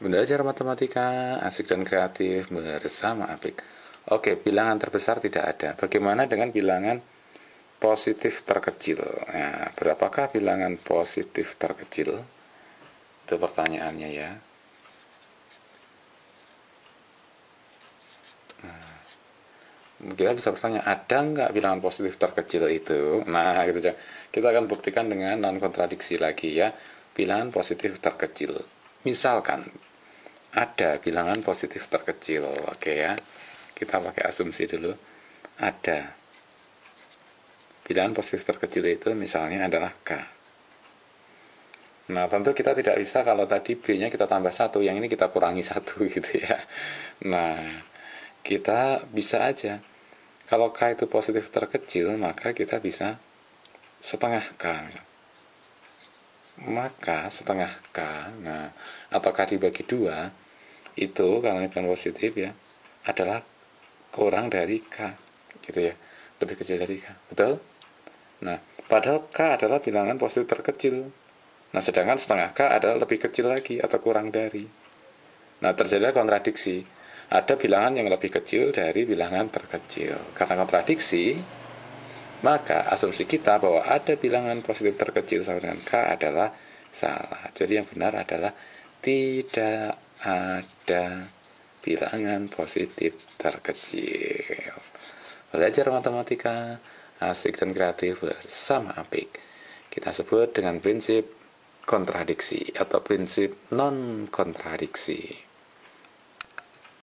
Belajar matematika asik dan kreatif bersama Apik. Oke, bilangan terbesar tidak ada. Bagaimana dengan bilangan positif terkecil? Nah, berapakah bilangan positif terkecil? Itu pertanyaannya ya. Nah, kita bisa bertanya, ada nggak bilangan positif terkecil itu? Nah, gitu kita akan buktikan dengan non kontradiksi lagi ya. Bilangan positif terkecil. Misalkan ada bilangan positif terkecil oke ya kita pakai asumsi dulu ada bilangan positif terkecil itu misalnya adalah K nah tentu kita tidak bisa kalau tadi B nya kita tambah satu yang ini kita kurangi satu gitu ya nah kita bisa aja kalau K itu positif terkecil maka kita bisa setengah K misalnya maka setengah k nah atau k dibagi dua itu kalau nilai positif ya adalah kurang dari k gitu ya lebih kecil dari k betul nah padahal k adalah bilangan positif terkecil nah sedangkan setengah k adalah lebih kecil lagi atau kurang dari nah terjadilah kontradiksi ada bilangan yang lebih kecil dari bilangan terkecil karena kontradiksi maka asumsi kita bahwa ada bilangan positif terkecil sama dengan K adalah salah. Jadi yang benar adalah tidak ada bilangan positif terkecil. Belajar matematika asik dan kreatif bersama Apik. Kita sebut dengan prinsip kontradiksi atau prinsip non-kontradiksi.